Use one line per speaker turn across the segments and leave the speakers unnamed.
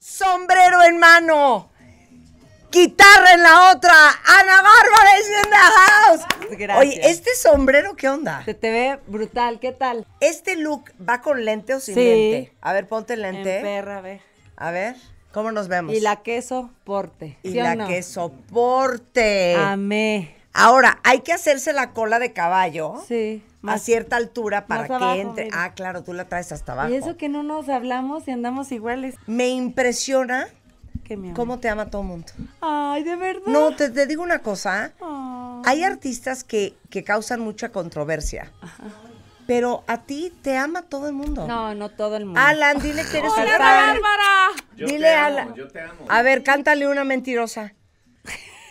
sombrero en mano, guitarra en la otra, Ana Bárbara es in house. Oye, este sombrero, ¿qué onda? Se te ve brutal, ¿qué tal? Este look va con lente o sin sí. lente. A ver, ponte el lente. En perra, a ver. A ver. ¿Cómo nos vemos? Y la queso porte. y la queso porte. Amé. Ahora, hay que hacerse la cola de caballo. a cierta altura para que entre. Ah, claro, tú la traes hasta abajo. Y eso
que no nos hablamos y andamos iguales. Me
impresiona cómo te ama todo el mundo. Ay, de verdad. No, te, te digo una cosa. Hay artistas que, causan mucha controversia. Pero a ti te ama todo el mundo. No, no todo el mundo. Alan, dile que eres Hola, Bárbara! dile te amo, Alan. Yo te amo. A ver, cántale una mentirosa.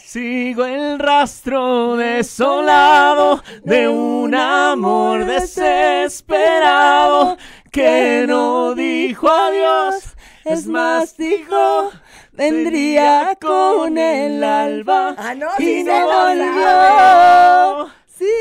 Sigo el rastro desolado de un amor desesperado que no dijo adiós, es más, dijo vendría con el alba ah, y se volvió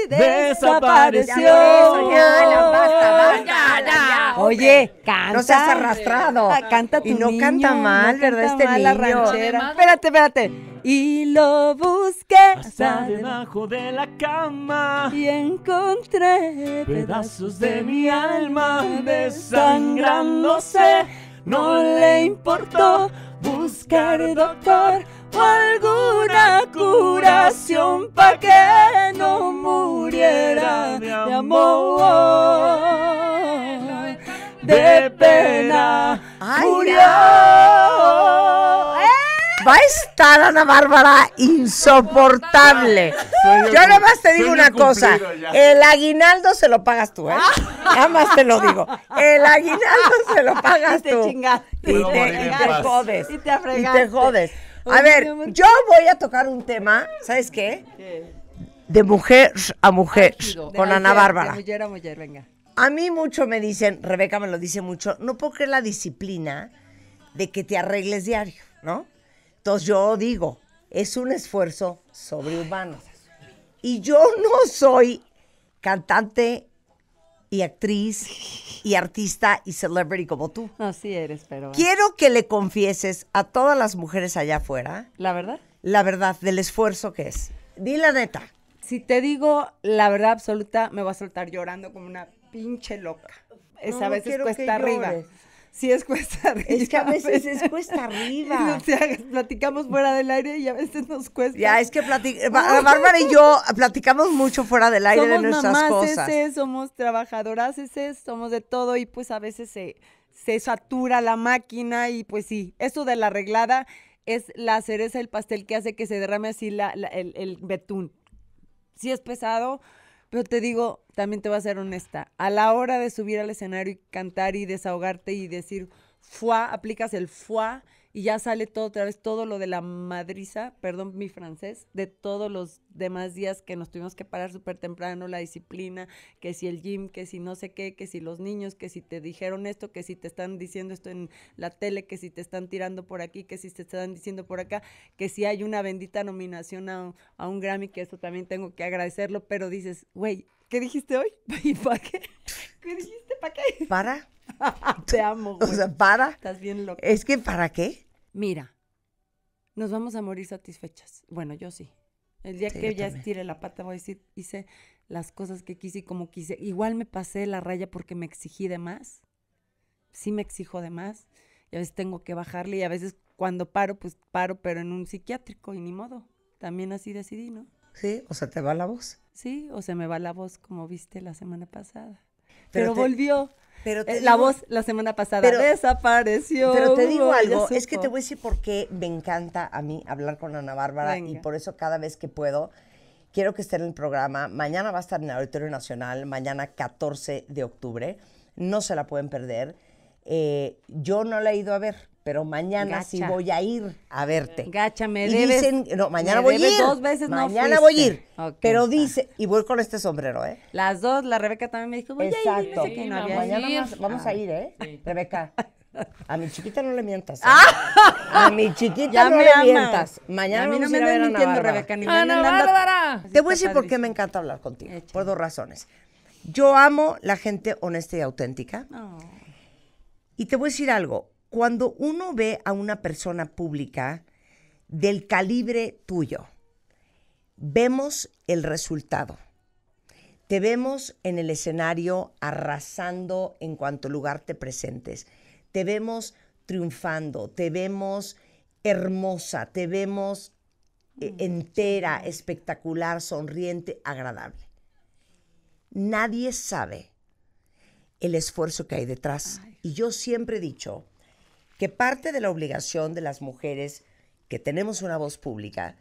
desapareció.
basta, Oye, canta. No has arrastrado. Ah, canta tu Y no canta mal, ¿verdad? este niño. La ranchera. Espérate, espérate. Y lo busqué hasta
debajo de la cama y encontré pedazos de mi alma desangrándose. No le importó buscar doctor o alguna curación para que no muriera de amor,
de pena murió eh. va a estar Ana Bárbara insoportable. Yo nada más te digo una cosa, el aguinaldo se lo pagas tú, ¿eh? Ah. Nada más te lo digo, el aguinaldo se lo pagas tú. Y te, y te jodes. Y te jodes. A ver, yo voy a tocar un tema, ¿sabes qué? De mujer a mujer, con Ana Bárbara. De mujer a mujer, venga. A mí mucho me dicen, Rebeca me lo dice mucho, no porque la disciplina de que te arregles diario, ¿no? Entonces yo digo, es un esfuerzo sobrehumano. Y yo no soy cantante, y actriz y artista y celebrity como tú. Así eres, pero... Quiero que le confieses a todas las mujeres allá afuera. ¿La verdad? La verdad del esfuerzo que es.
Di la neta. Si te digo la verdad absoluta, me vas a soltar llorando como una pinche loca. Esa vez cuesta arriba sí es cuesta arriba. Es que a veces es cuesta
arriba. O sea, platicamos fuera del aire y a veces nos cuesta. Ya, es que Bárbara y yo platicamos mucho fuera del aire de nuestras cosas.
somos trabajadoras, ese, somos de todo y pues a veces se, se satura la máquina y pues sí, eso de la arreglada es la cereza del pastel que hace que se derrame así la, el, el betún. Sí es pesado, pero te digo, también te voy a ser honesta, a la hora de subir al escenario y cantar y desahogarte y decir fuá, aplicas el fuá y ya sale todo otra vez todo lo de la madriza, perdón mi francés, de todos los demás días que nos tuvimos que parar súper temprano, la disciplina, que si el gym, que si no sé qué, que si los niños, que si te dijeron esto, que si te están diciendo esto en la tele, que si te están tirando por aquí, que si te están diciendo por acá, que si hay una bendita nominación a, un Grammy, que eso también tengo que agradecerlo, pero dices, güey, ¿qué dijiste hoy? ¿Y para qué?
¿Qué dijiste? ¿Para qué? Para. Te amo, O sea, para. Estás bien loca. Es que, ¿para
qué? mira, nos vamos a morir satisfechas. Bueno, yo sí.
El día que ya estire
la pata voy a decir, hice las cosas que quise y como quise. Igual me pasé la raya porque me exigí de más. Sí me exijo de más. Y a veces tengo que bajarle y a veces cuando paro, pues paro, pero en un psiquiátrico y ni modo. También así decidí, ¿no? Sí,
o sea, te va la voz.
Sí, o se me va la voz como viste la semana pasada. Pero, volvió. Eh, la voz la semana pasada
desapareció.
Pero te digo algo, es que te voy
a decir por qué me encanta a mí hablar con Ana Bárbara y por eso cada vez que puedo quiero que esté en el programa. Mañana va a estar en el Auditorio Nacional, mañana 14 de octubre. No se la pueden perder. Eh, yo no la he ido a ver pero mañana sí voy a ir a verte.
Gacha, me y Dicen, no, mañana voy a ir. Dos veces mañana voy a ir.
pero dice, y voy con este sombrero, ¿eh?
Las dos, la Rebeca también me dijo, voy a ir. Exacto. no mañana
vamos a ah. ir, ¿eh? Rebeca. A mi chiquita no le mientas. ¿eh? Ah. a mi chiquita no le mientas. Mañana a mí no me entiendo, Rebeca. Ni Ana Bárbara. Te voy a decir por qué me encanta hablar contigo. Por dos razones. Yo amo la gente honesta y auténtica. Oh. Y te voy a decir algo cuando uno ve a una persona pública del calibre tuyo, vemos el resultado. Te vemos en el escenario arrasando en cuanto lugar te presentes. Te vemos triunfando, te vemos hermosa, te vemos eh, entera, espectacular, sonriente, agradable. Nadie sabe el esfuerzo que hay detrás. Y yo siempre he dicho, que parte de la obligación de las mujeres que tenemos una voz pública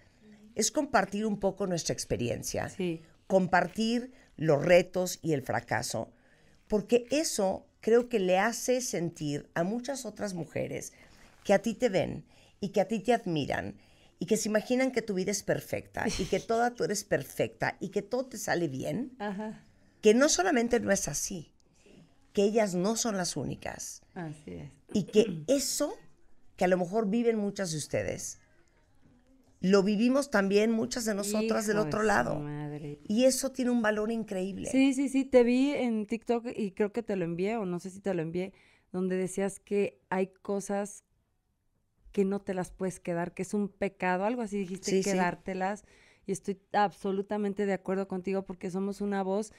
es compartir un poco nuestra experiencia, compartir los retos y el fracaso, porque eso creo que le hace sentir a muchas otras mujeres que a ti te ven y que a ti te admiran y que se imaginan que tu vida es perfecta y que toda tú eres perfecta y que todo te sale bien, que no solamente no es así, que ellas no son las únicas. Así es. Y que eso, que a lo mejor viven muchas de ustedes, lo vivimos también muchas de nosotras del otro lado. Y eso tiene un valor increíble.
Sí, sí, sí, te vi en TikTok y creo que te lo envié, o no sé si te lo envié, donde decías que hay cosas que no te las puedes quedar, que es un pecado, algo así dijiste, quedártelas. Y estoy absolutamente de acuerdo contigo porque somos una voz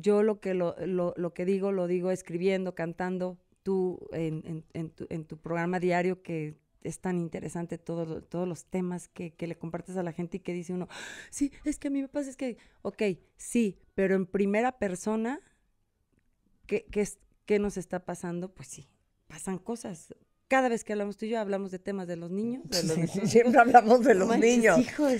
yo lo que, lo, que digo, lo digo escribiendo, cantando, tú en, en, tu, en, tu, programa diario que es tan interesante todos los temas que, le compartes a la gente y que dice uno, sí, es que a mí me pasa, es que, ok, sí, pero en primera persona, ¿qué, qué nos está pasando? Pues sí, pasan cosas, cada vez que hablamos tú y yo hablamos
de temas de los niños. siempre hablamos de los niños.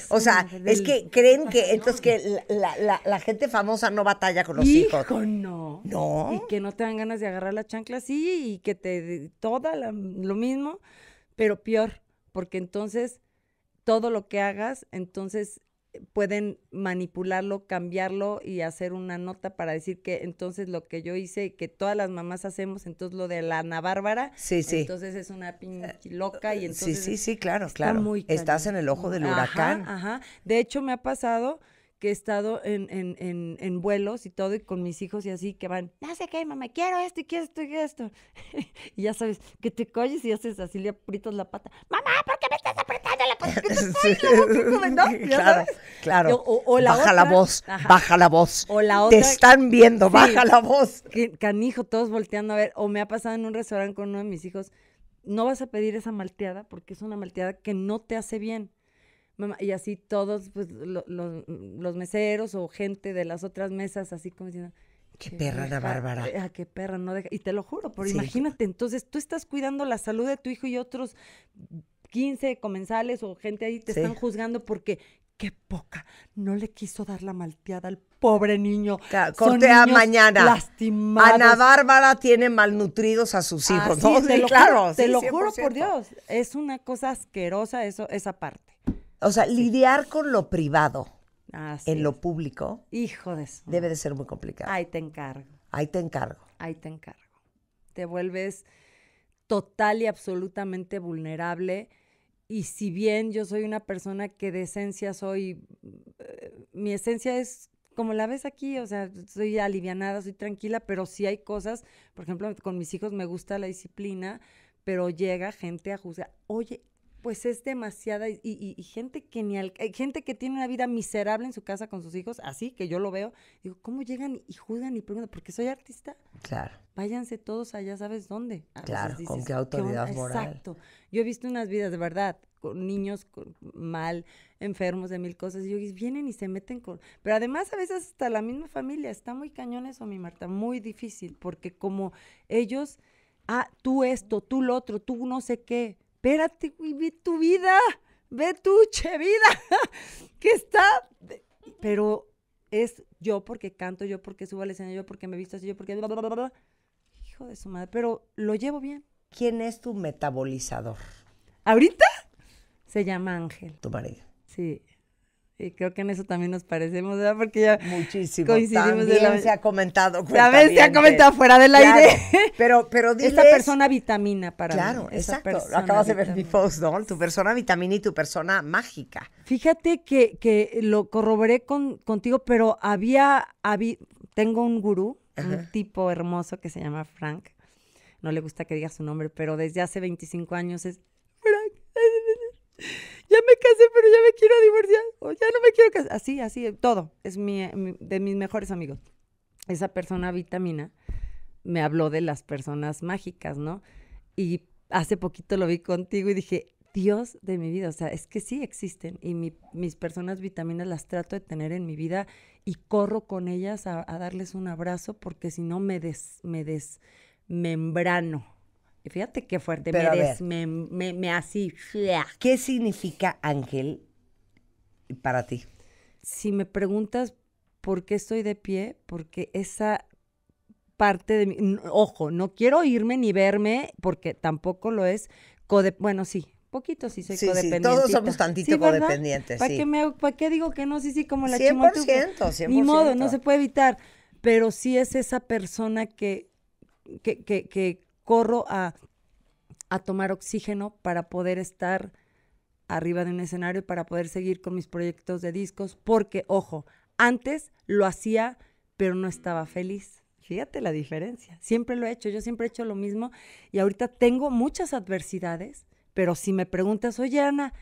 o sea, es que creen que entonces que la, gente famosa no batalla con los hijos. no. No. Y que no te
dan ganas de agarrar la chancla, sí, y que te toda lo mismo, pero peor, porque entonces todo lo que hagas, entonces pueden manipularlo, cambiarlo y hacer una nota para decir que entonces lo que yo hice que todas las mamás hacemos, entonces lo de la Ana Bárbara, sí, sí. entonces es una pinche loca y eh, entonces... Sí, sí, sí,
claro, claro. Estás en el ojo del huracán.
Ajá, De hecho, me ha pasado que he estado en, en, en, en, vuelos y todo, y con mis hijos y así, que van, no sé qué, mamá, quiero esto y quiero esto y esto. y ya sabes, que te coges y haces así, le aprietas la pata. Mamá, ¿por qué me
estás Claro, o, baja la voz, baja la voz. Te están viendo, baja la voz.
Canijo, todos volteando a ver. O me ha pasado en un restaurante con uno de mis hijos, no vas a pedir esa malteada porque es una malteada que no te hace bien. y así todos, pues, los meseros o gente de las otras mesas, así como diciendo... Qué, perra la Bárbara. Eh, ah, qué perra, no Y te lo juro, Por imagínate, entonces tú estás cuidando la salud de tu hijo y otros 15 comensales o gente ahí te están juzgando porque qué poca, no le quiso dar la malteada al pobre niño. Claro, cortea mañana. Lastimados. Ana Bárbara
tiene malnutridos a sus hijos, te lo claro, te lo juro por Dios, es
una cosa asquerosa eso, esa parte.
O sea, lidiar con lo privado en lo público. Hijo de Debe de ser muy complicado.
Ahí te encargo.
Ahí te encargo.
Ahí te encargo. Te vuelves total y absolutamente vulnerable. Y si bien yo soy una persona que de esencia soy, eh, mi esencia es como la ves aquí, o sea, soy alivianada, soy tranquila, pero sí hay cosas, por ejemplo, con mis hijos me gusta la disciplina, pero llega gente a juzgar, oye, pues es demasiada y, y, gente que ni eh, gente que tiene una vida miserable en su casa con sus hijos, así que yo lo veo, digo, ¿cómo llegan y juzgan y preguntan? Porque soy artista. Claro. Váyanse todos allá, ¿sabes dónde? claro, con qué autoridad moral. Exacto. Yo he visto unas vidas de verdad con niños mal, enfermos de mil cosas, y yo, vienen y se meten con... Pero además a veces hasta la misma familia, está muy cañón eso, mi Marta, muy difícil, porque como ellos, ah, tú esto, tú lo otro, tú no sé qué, espérate, ve tu vida, ve tu che vida, que está. Pero es yo porque canto, yo porque subo la escena, yo porque me visto así, yo porque.
Hijo de su madre, pero lo llevo bien. ¿Quién es tu metabolizador?
¿Ahorita? Se llama Ángel. ¿Tu marido? Sí. Y creo que en eso también nos parecemos, ¿verdad? Porque ya Muchísimo. coincidimos también se ha
comentado. También se ha comentado fuera del aire. Pero, pero Esta persona vitamina para Claro, exacto. Lo acabas de ver mi post, ¿no? Tu persona vitamina y tu persona mágica. Fíjate que, lo corroboré
contigo, pero había, tengo un gurú, un tipo hermoso que se llama Frank. No le gusta que diga su nombre, pero desde hace 25 años es Frank. ya me casé, pero ya me quiero divorciar, o ya no me quiero casar. Así, así, todo. Es mi, de mis mejores amigos. Esa persona vitamina me habló de las personas mágicas, ¿no? Y hace poquito lo vi contigo y dije, Dios de mi vida, o sea, es que sí existen y mis personas vitaminas las trato de tener en mi vida y corro con ellas a, a darles un abrazo porque si no me, des, me desmembrano fíjate qué fuerte, me, des,
me, me, así. ¿Qué significa ángel para ti? Si
me preguntas por qué estoy de pie, porque esa parte de mi, ojo, no quiero irme ni verme, porque tampoco lo es, bueno, sí, poquito sí soy codependiente. Sí, todos somos tantito ¿Sí, codependientes. ¿Para, qué digo que no? Sí, sí, como la 100%, 100%. Ni modo, no se puede evitar. Pero sí es esa persona que, que, que corro a, tomar oxígeno para poder estar arriba de un escenario, para poder seguir con mis proyectos de discos, porque, ojo, antes lo hacía, pero no estaba feliz. Fíjate la diferencia. Siempre lo he hecho, yo siempre he hecho lo mismo y ahorita tengo muchas adversidades, pero si me preguntas, oye Ana,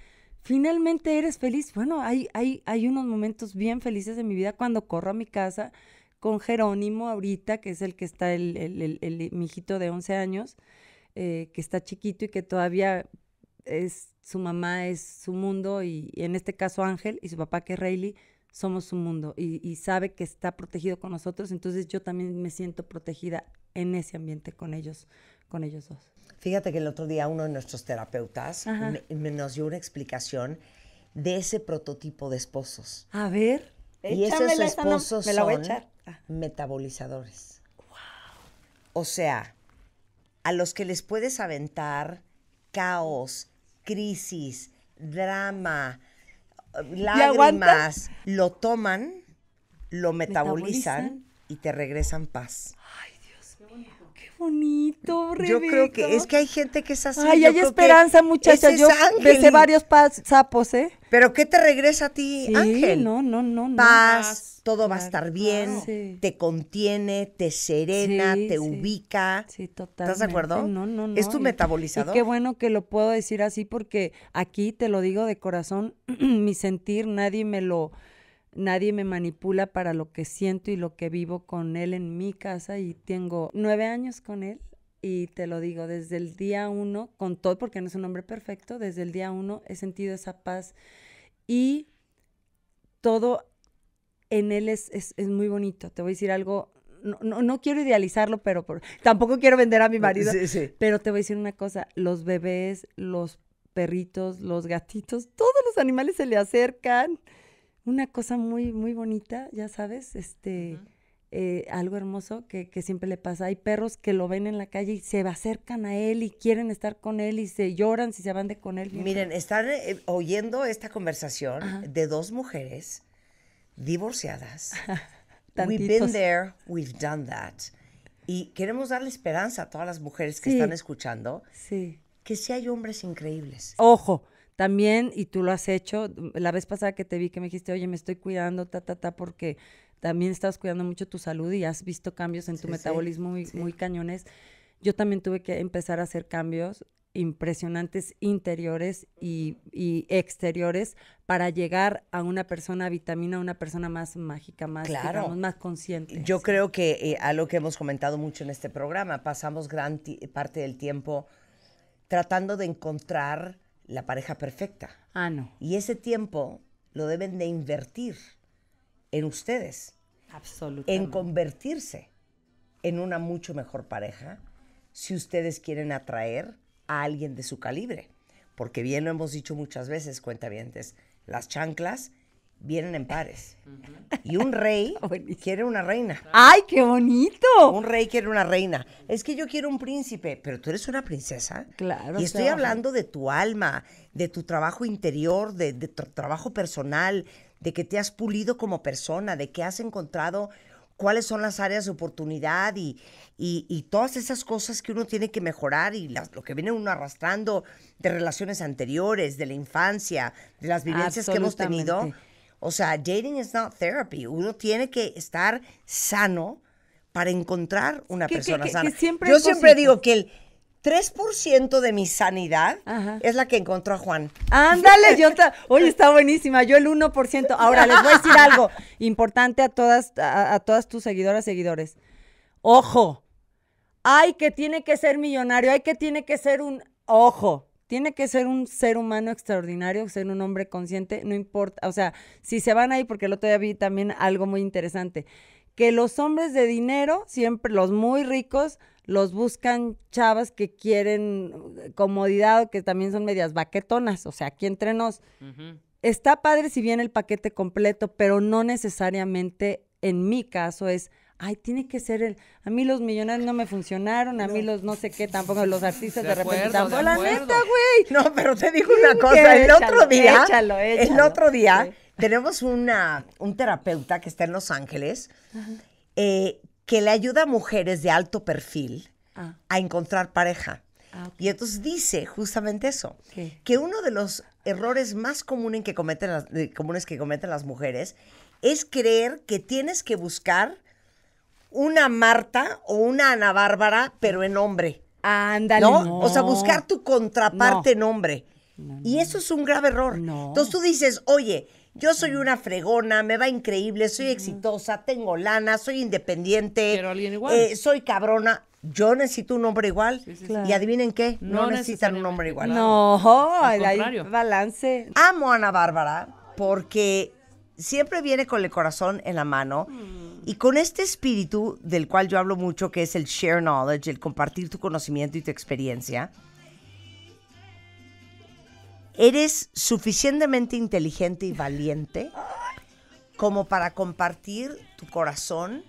finalmente eres feliz, bueno, hay, hay, hay unos momentos bien felices en mi vida cuando corro a mi casa con Jerónimo ahorita, que es el que está, el, el, mijito de 11 años, eh, que está chiquito y que todavía es su mamá, es su mundo, y, en este caso Ángel y su papá que es somos su mundo y, sabe que está protegido con nosotros, entonces yo también me siento protegida en ese ambiente con ellos, con ellos dos.
Fíjate que el otro día uno de nuestros terapeutas nos dio una explicación de ese prototipo de esposos.
A ver y esos esposos me la voy
ah. metabolizadores. Wow. O sea, a los que les puedes aventar caos, crisis, drama, lágrimas, lo toman, lo metabolizan, y te regresan paz. Ay, bonito, Rebeca. Yo creo que es que hay gente que es así. Ay, hay esperanza, muchachas. Yo besé varios
sapos, ¿eh?
Pero ¿qué te regresa a ti, Ángel? No, no, no, no. Paz, todo va a estar bien, te contiene, te serena, te ubica. Sí, totalmente. ¿Estás de acuerdo? No, no, no. Es tu metabolizador. qué bueno que lo puedo decir así
porque aquí te lo digo de corazón, mi sentir, nadie me lo Nadie me manipula para lo que siento y lo que vivo con él en mi casa y tengo nueve años con él y te lo digo, desde el día uno, con todo, porque no es un hombre perfecto, desde el día uno he sentido esa paz y todo en él es, es, muy bonito. Te voy a decir algo, no, quiero idealizarlo, pero tampoco quiero vender a mi marido, pero te voy a decir una cosa, los bebés, los perritos, los gatitos, todos los animales se le acercan una cosa muy, muy bonita, ya sabes, este, eh, algo hermoso que, siempre le pasa. Hay perros que lo ven en la calle y se acercan a él y quieren estar con él y se lloran si se van de
con él. Miren, están eh, oyendo esta conversación de dos mujeres divorciadas. we've been there, we've done that. Y queremos darle esperanza a todas las mujeres que están escuchando. Sí. Que sí hay hombres increíbles.
Ojo, también, y tú lo has hecho, mm, la vez pasada que te vi que me dijiste, oye, me estoy cuidando, ta, ta, ta, porque también estabas cuidando mucho tu salud y has visto cambios en tu metabolismo muy, cañones. Yo también tuve que empezar a hacer cambios impresionantes interiores y, exteriores para llegar a una persona vitamina, una persona más mágica, más, más consciente. Yo
creo que a eh, algo que hemos comentado mucho en este programa, pasamos gran parte del tiempo tratando de encontrar la pareja perfecta. Ah, no. Y ese tiempo lo deben de invertir en ustedes. Absolutamente. En convertirse en una mucho mejor pareja si ustedes quieren atraer a alguien de su calibre. Porque bien lo hemos dicho muchas veces, cuentavientes, las chanclas vienen en pares. Y un rey ah, quiere una reina. ¡Ay, qué bonito! Un rey quiere una reina. Es que yo quiero un príncipe, pero tú eres una princesa.
Claro. Y estoy hablando
de tu alma, de tu trabajo interior, de, tu trabajo personal, de que te has pulido como persona, de que has encontrado cuáles son las áreas de oportunidad y, y, todas esas cosas que uno tiene que mejorar y lo que viene uno arrastrando de relaciones anteriores, de la infancia, de las vivencias que hemos tenido o sea, dating is not therapy. Uno tiene que estar sano para encontrar una persona sana. Yo siempre digo que el 3% de mi sanidad es la que encontró a Juan. Ándale, yo
está buenísima. Yo el 1%. Ahora les voy a decir algo importante a todas, todas tus seguidoras, seguidores. Ojo, ¡Ay, que tiene que ser millonario, ¡Ay, que tiene que ser un ojo. Tiene que ser un ser humano extraordinario, ser un hombre consciente, no importa. O sea, si se van ahí, porque el otro día vi también algo muy interesante, que los hombres de dinero, siempre los muy ricos, los buscan chavas que quieren eh, comodidad o que también son medias baquetonas, o sea, aquí entre nos. Está padre si viene el paquete completo, pero no necesariamente en mi caso es ay, tiene que ser el, a mí los millonarios no me funcionaron, a mí los no sé qué, tampoco los artistas de, repente neta,
güey. No, pero te digo una cosa, el otro día, el otro día tenemos un terapeuta que está en Los Ángeles, eh, que le ayuda a mujeres de alto perfil ah. a encontrar pareja. Ah, y entonces dice justamente eso, que uno de los errores más comunes que, cometen las, comunes que cometen las mujeres es creer que tienes que buscar una Marta o una Ana Bárbara, pero en hombre. Ándale. ¿No? O sea, buscar tu contraparte en hombre. y eso es un grave error. Entonces tú dices, oye, yo soy una fregona, me va increíble, soy exitosa, tengo lana, soy independiente. Pero alguien igual. Eh, soy cabrona. Yo necesito un hombre igual. Y adivinen qué, no, necesitan un hombre igual. No, balance. Amo a Ana Bárbara porque siempre viene con el corazón en la mano. Mm. Y con este espíritu del cual yo hablo mucho, que es el share knowledge, el compartir tu conocimiento y tu experiencia, eres suficientemente inteligente y valiente como para compartir tu corazón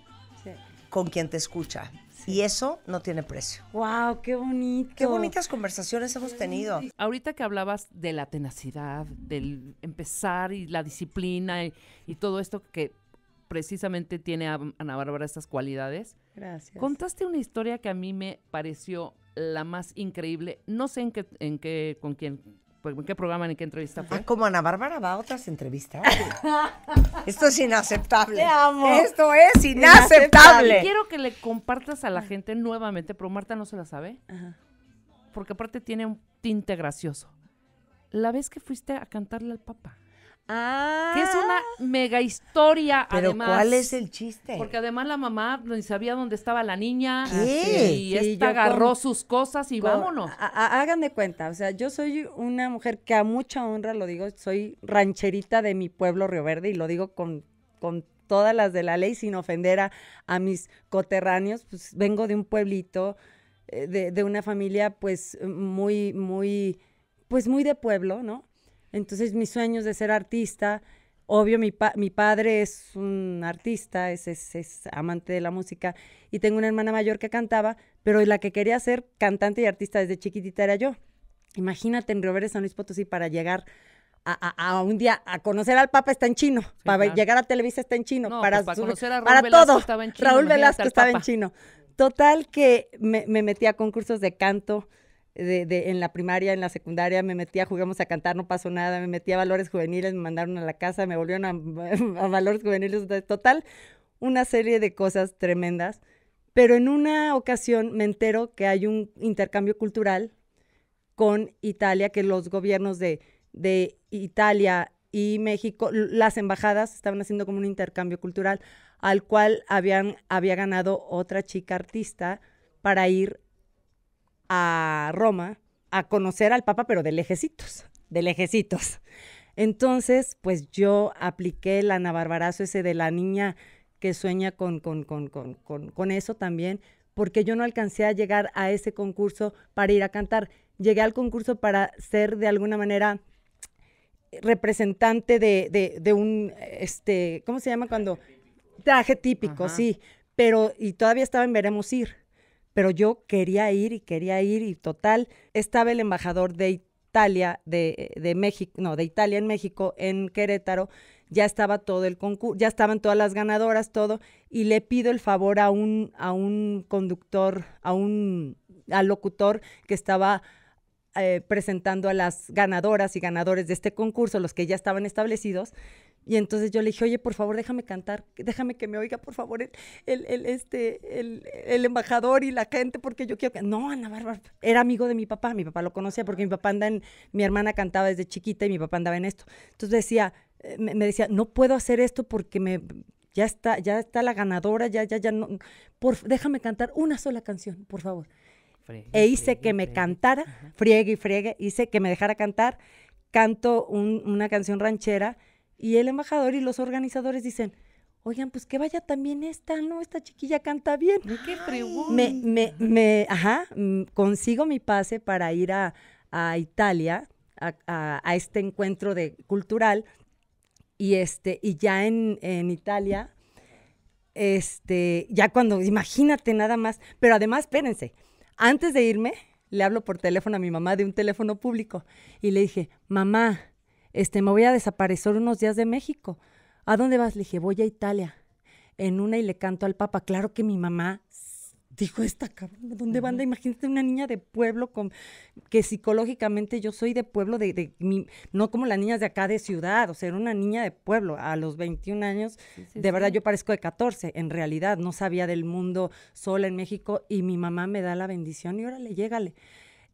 con quien te escucha. Y eso no tiene precio. ¡Wow! ¡Qué bonito! ¡Qué bonitas conversaciones hemos tenido! Ahorita que hablabas de la tenacidad, del empezar y la disciplina y todo esto que precisamente tiene a Ana Bárbara estas cualidades. Gracias. Contaste una historia que a mí me pareció la más increíble. No sé en qué, en qué, con quién, pues, en qué programa, en qué entrevista fue. Ah, como Ana Bárbara va a otras entrevistas. Esto es inaceptable. Te amo. Esto es inaceptable. Quiero que le compartas a la ah. gente nuevamente, pero Marta no se la sabe. Ajá. Porque aparte tiene un tinte gracioso. La vez que fuiste a cantarle al papá. Ah. Que es una ah. mega historia, Pero además. ¿Cuál es el chiste? Porque además la mamá ni sabía dónde estaba la niña. Ah, y esta agarró sus
cosas y vámonos. hagan de cuenta, o sea, yo soy una mujer que a mucha honra lo digo, soy rancherita de mi pueblo Río Verde y lo digo con, con todas las de la ley sin ofender a, a mis coterráneos. Pues vengo de un pueblito, eh, de, de una familia pues muy, muy, pues muy de pueblo, ¿no? Entonces mis sueños de ser artista, obvio mi, padre es un artista, es, es, amante de la música y tengo una hermana mayor que cantaba, pero la que quería ser cantante y artista desde chiquitita era yo. Imagínate en Río San Luis Potosí para llegar a, un día a conocer al Papa está en chino, para llegar a Televisa está en chino, para, pues, para Raúl todo. Estaba en chino, Total que me, me metí a concursos de canto, de, de, en la primaria, en la secundaria, me metía, jugamos a cantar, no pasó nada, me metía a valores juveniles, me mandaron a la casa, me volvieron a, a valores juveniles, total, una serie de cosas tremendas. Pero en una ocasión me entero que hay un intercambio cultural con Italia, que los gobiernos de, de Italia y México, las embajadas estaban haciendo como un intercambio cultural, al cual habían, había ganado otra chica artista para ir a Roma a conocer al Papa, pero de lejecitos, de lejecitos. Entonces, pues yo apliqué el Ana ese de la niña que sueña con, con, con, con, eso también, porque yo no alcancé a llegar a ese concurso para ir a cantar. Llegué al concurso para ser de alguna manera representante de, de, un, este, ¿cómo se llama cuando? Traje típico sí. Pero, y todavía estaba en Veremos Ir pero yo quería ir y quería ir y total, estaba el embajador de Italia, de, de México, no, de Italia en México, en Querétaro, ya estaba todo el concurso, ya estaban todas las ganadoras, todo, y le pido el favor a un, a un conductor, a un al locutor que estaba eh, presentando a las ganadoras y ganadores de este concurso, los que ya estaban establecidos. Y entonces yo le dije, oye, por favor, déjame cantar, déjame que me oiga, por favor, el, este, el, embajador y la gente, porque yo quiero que... No, Ana Bárbara, era amigo de mi papá, mi papá lo conocía, porque mi papá anda en... Mi hermana cantaba desde chiquita y mi papá andaba en esto. Entonces decía, eh, me, decía, no puedo hacer esto porque me ya está, ya está la ganadora, ya, ya, ya no. déjame cantar una sola canción, por favor e hice que me cantara, friegue y friegue, hice que me dejara cantar, canto una canción ranchera y el embajador y los organizadores dicen, oigan, pues que vaya también esta, ¿no? Esta chiquilla canta bien. ¡Qué pregunta? Me, me, me, ajá, mm, consigo mi pase para ir a, Italia, a, este encuentro de, cultural, y, este, y ya en, Italia, este, ya cuando, imagínate nada más, pero además, espérense, antes de irme, le hablo por teléfono a mi mamá de un teléfono público y le dije, mamá, este, me voy a desaparecer unos días de México. ¿A dónde vas? Le dije, voy a Italia. En una y le canto al Papa. Claro que mi mamá dijo, esta cabrón, ¿dónde van? Imagínate una niña de pueblo con, que psicológicamente yo soy de pueblo, de, mi, no como las niñas de acá de ciudad, o sea, era una niña de pueblo. A los 21 años, de verdad yo parezco de 14, en realidad, no sabía del mundo sola en México y mi mamá me da la bendición y órale, llégale.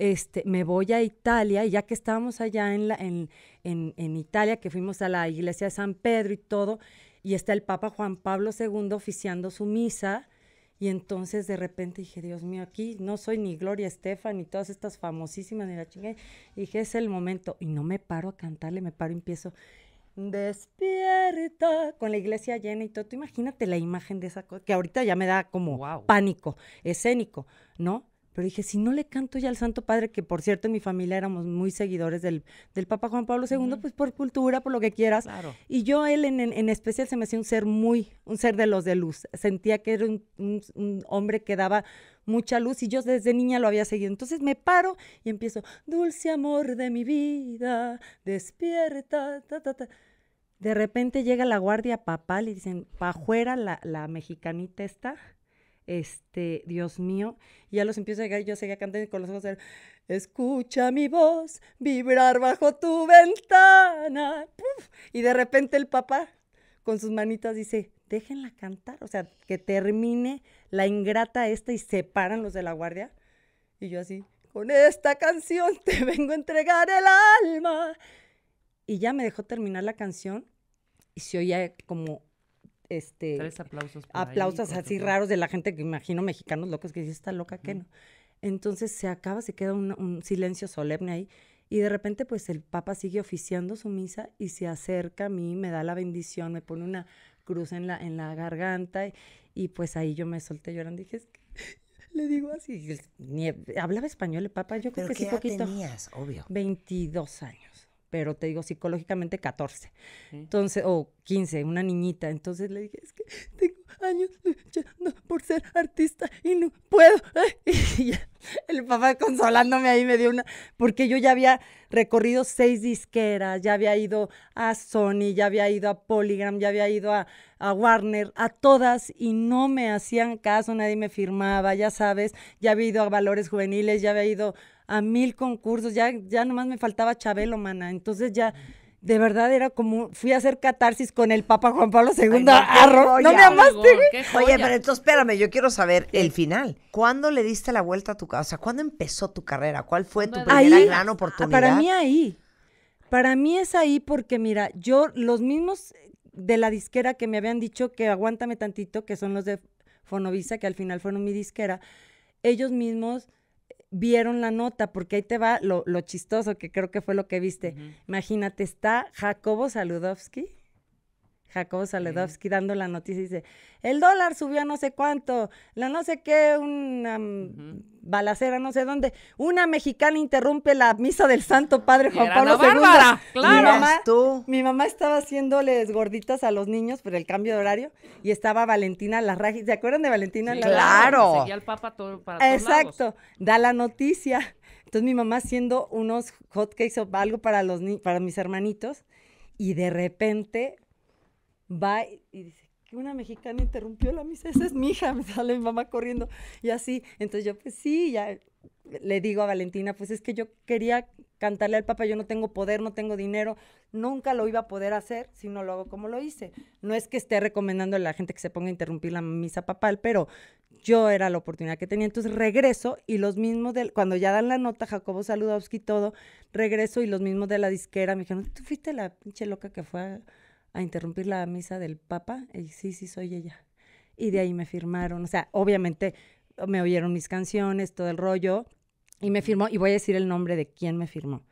Este, me voy a Italia y ya que estábamos allá en, la, en, en, en Italia, que fuimos a la iglesia de San Pedro y todo, y está el Papa Juan Pablo II oficiando su misa, y entonces de repente dije, Dios mío, aquí no soy ni Gloria Estefan ni todas estas famosísimas ni la chingada. dije, es el momento. Y no me paro a cantarle, me paro y empiezo. Despierta con la iglesia llena y todo. imagínate la imagen de esa cosa que ahorita ya me da como pánico escénico, ¿no? Pero dije, si no le canto ya al Santo Padre, que por cierto en mi familia éramos muy seguidores del, Papa Juan Pablo II, pues por cultura, por lo que quieras. Y yo él en, especial se me hacía un ser muy, un ser de los de luz. Sentía que era un, hombre que daba mucha luz y yo desde niña lo había seguido. Entonces me paro y empiezo, dulce amor de mi vida, despierta, De repente llega la guardia papal y dicen, pajuera la, la mexicanita está este, Dios mío,
y ya los empiezo a llegar yo seguía cantando con los ojos de... Escucha mi voz vibrar bajo tu ventana. Y de repente el papá con sus manitas
dice, déjenla cantar, o sea, que termine la ingrata esta y separan los de la guardia. Y yo así,
con esta canción te vengo a entregar el
alma. Y ya me dejó terminar la canción y se oía como este, aplausos, aplausos así raros de la gente que imagino mexicanos locos que dice, está loca, que no? Entonces se acaba, se queda un, silencio solemne ahí y de repente pues el Papa sigue oficiando su misa y se acerca a mí, me da la bendición, me pone una cruz en la, en la garganta y, pues ahí yo me solté llorando y dije, le digo así, hablaba español el Papa, yo creo que sí poquito. tenías, 22 años pero te digo, psicológicamente 14. Entonces, o 15, una niñita. Entonces le dije, es que tengo años luchando por ser artista y no puedo. Y el papá consolándome ahí me dio una, porque yo ya había recorrido seis disqueras, ya había ido a Sony, ya había ido a Polygram, ya había ido a, a Warner, a todas, y no me hacían caso, nadie me firmaba, ya sabes, ya había ido a Valores Juveniles, ya había ido a mil concursos, ya, ya nomás me faltaba Chabelo, mana. Entonces ya, de verdad era como, fui a hacer catarsis con el Papa Juan Pablo II. no,
me amaste, Oye, pero entonces espérame, yo quiero saber el final. ¿Cuándo le diste la vuelta a tu casa? O sea, ¿cuándo empezó tu carrera? ¿Cuál fue tu primera gran ah, oportunidad? Para mí
ahí.
Para mí es ahí porque, mira, yo, los mismos de la disquera que me habían dicho que aguántame tantito, que son los de Fonovisa, que al final fueron mi disquera, ellos mismos vieron la nota, porque ahí te va lo, lo chistoso que creo que fue lo que viste. Imagínate, está Jacobo Saludowski Jacobo Saledowski dando la noticia y dice, el dólar subió a no sé cuánto, la no sé qué, una mm, balacera, no sé dónde, una mexicana interrumpe la misa del Santo Padre Juan Pablo II. Bárbara, claro. Mi mamá, tú. mi mamá estaba haciéndoles gorditas a los niños por el cambio de horario y estaba Valentina Larraji, ¿se acuerdan de Valentina sí, Claro. Seguía al Papa todo, para todos Exacto, da la noticia. Entonces mi mamá haciendo unos hotcakes o algo para, los para mis hermanitos y de repente va y, dice, que una mexicana
interrumpió la misa,
esa es mi hija, me sale mi mamá corriendo y así. Entonces yo, pues sí, ya le digo a Valentina, pues es que yo quería cantarle al papá, yo no tengo poder, no tengo dinero, nunca lo iba a poder hacer si no lo hago como lo hice. No es que esté recomendando a la gente que se ponga a interrumpir la misa papal, pero yo era la oportunidad que tenía. Entonces regreso y los mismos de, cuando ya dan la nota, Jacobo Saludowski todo, regreso y los mismos de la disquera me dijeron, tú fuiste la pinche loca que fue a a interrumpir la misa del Papa y sí, sí, soy ella. Y de ahí me firmaron, o sea, obviamente me oyeron mis canciones, todo el rollo, y me firmó, y voy a decir el nombre de quién me firmó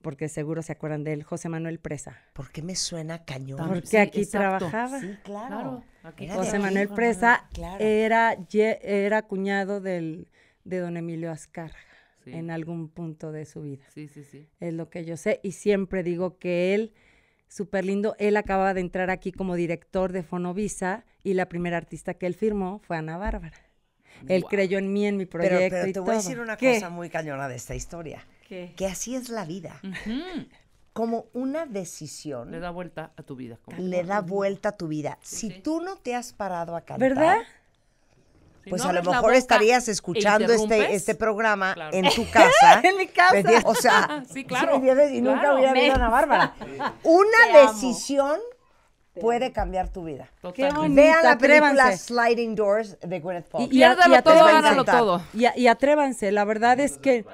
porque seguro se acuerdan de él, José Manuel Presa.
¿Por me suena cañón?
Porque aquí trabajaba. Sí, claro. José Manuel Presa era, era cuñado del, de don Emilio Azcárraga en algún punto de su vida. Sí, sí, sí. Es lo que yo sé y siempre digo que él súper lindo. Él acaba de entrar aquí como director de Fonovisa y la primera artista que él firmó fue Ana Bárbara. Él creyó en mí, en mi proyecto.
Pero, te voy a decir una cosa muy cañona de esta historia. ¿Qué? Que así es la vida. Como una decisión. Le da vuelta a tu vida. le da vuelta a tu vida. si tú no te has parado a cantar. ¿Verdad? pues a lo mejor estarías escuchando este, este programa en tu casa. en mi casa. o sea, y nunca hubiera visto a Ana Bárbara. Una decisión puede cambiar tu vida. Vean la Sliding Doors de Gwyneth Paltrow. Y, todo, Y,
atrévanse, la verdad es que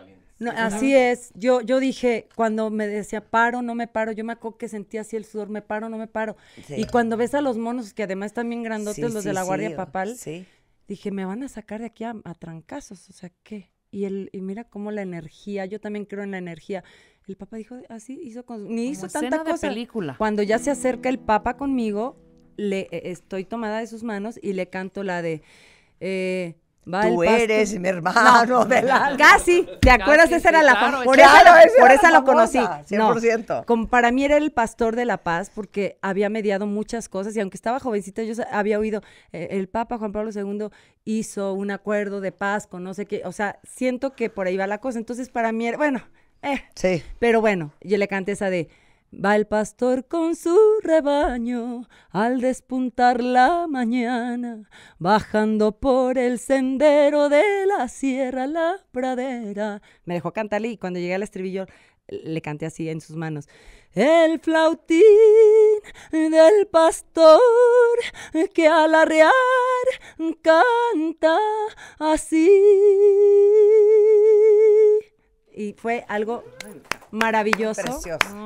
así es. Yo yo dije cuando me decía paro, no me paro, yo me acuerdo que sentía así el sudor, me paro, no me paro. Y cuando ves a los monos que además están bien grandotes los de la Guardia Papal, sí dije, me van a sacar de aquí a, trancazos, o sea, ¿qué? Y, el, y mira cómo la energía, yo también creo en la energía. El Papa dijo, así hizo con, ni hizo tanta cosa. película. Cuando ya se acerca el Papa conmigo, le e, estoy tomada de sus manos y le canto la de eh, Tú eres mi hermano no, Casi, ¿te acuerdas? esa era la Por, esa, lo conocí. 100%. como para mí era el pastor de la paz porque había mediado muchas cosas y aunque estaba jovencita, yo había oído, eh, el Papa Juan Pablo II hizo un acuerdo de paz con no sé qué, o sea, siento que por ahí va la cosa. Entonces para mí era, bueno, eh. Sí. Pero bueno, yo le canté
esa de Va el pastor con su rebaño al despuntar la mañana, bajando por el sendero de la sierra
la pradera. Me dejó cantarle y cuando llegué al estribillo le canté así en sus
manos. El flautín del pastor que al arrear canta así. Y fue algo
maravilloso.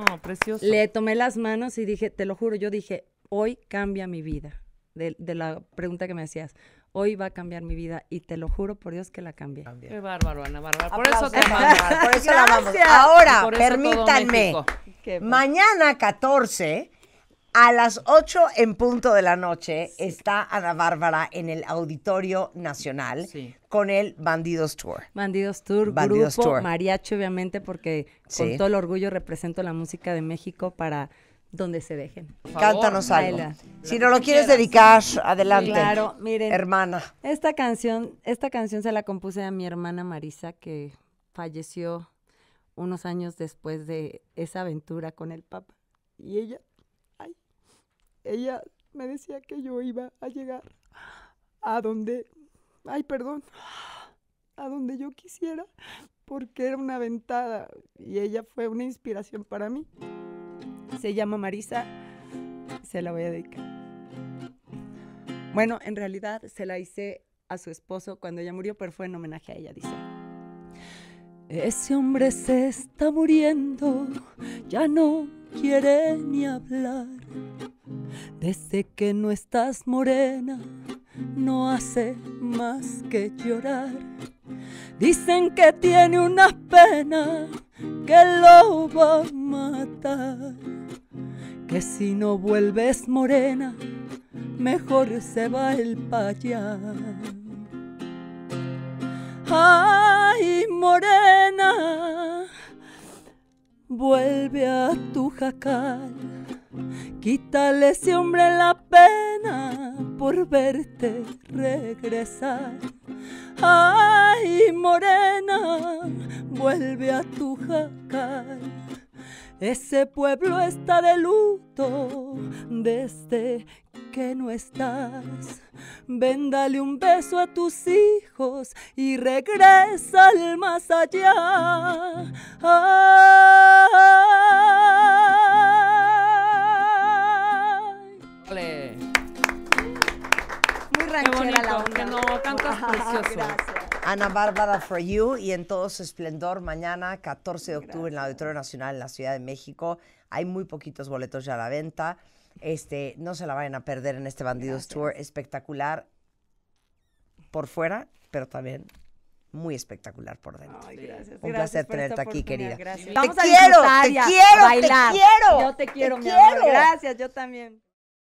Ah, precioso. Le
tomé las manos y dije, te lo juro, yo dije, hoy cambia mi vida. De, la pregunta que me hacías hoy va a cambiar mi vida y te lo juro por Dios que la cambia Qué bárbaro, Ana Por eso te amamos. Ahora, permítanme,
mañana 14 a las 8 en punto de la noche está Ana Bárbara en el Auditorio Nacional con el Bandidos
Tour.
Bandidos Tour, Bandidos grupo Tour. mariachi obviamente porque con todo el orgullo represento la música de México para donde se dejen. Cántanos algo. Si no lo quieres dedicar, adelante. Claro, miren. Hermana. Esta canción, esta canción se la compuse a mi hermana Marisa que falleció unos años después de esa aventura con el Papa. Y ella ella me decía que yo
iba a llegar a donde, ay, perdón, a donde yo quisiera, porque era una ventada y ella fue una inspiración para mí.
Se llama Marisa, se la voy a dedicar. Bueno, en realidad se la hice a su esposo cuando ella murió, pero fue en homenaje a ella, dice.
Ese hombre se está muriendo, ya no quiere ni hablar. Desde que no estás morena, no hace más que llorar. Dicen que tiene una pena que lo va a matar. Que si no vuelves morena, mejor se va el payá. Ay, morena, vuelve a tu jacal Quítale ese hombre la pena por verte regresar. Ay, morena, vuelve a tu jacal. Ese pueblo está de luto desde que no estás. Véndale un beso a tus hijos y regresa al más allá.
Muy ranchera la onda. no, Ana Bárbara for you y en todo su esplendor mañana 14 de octubre en la Auditorio Nacional en la Ciudad de México. Hay muy poquitos boletos ya a la venta. Este, no se la vayan a perder en este Bandidos Tour espectacular por fuera, pero también muy espectacular por dentro. gracias, Un placer tenerte aquí, querida. Te, quiero, te quiero, te quiero, Yo te quiero, Gracias,
yo también.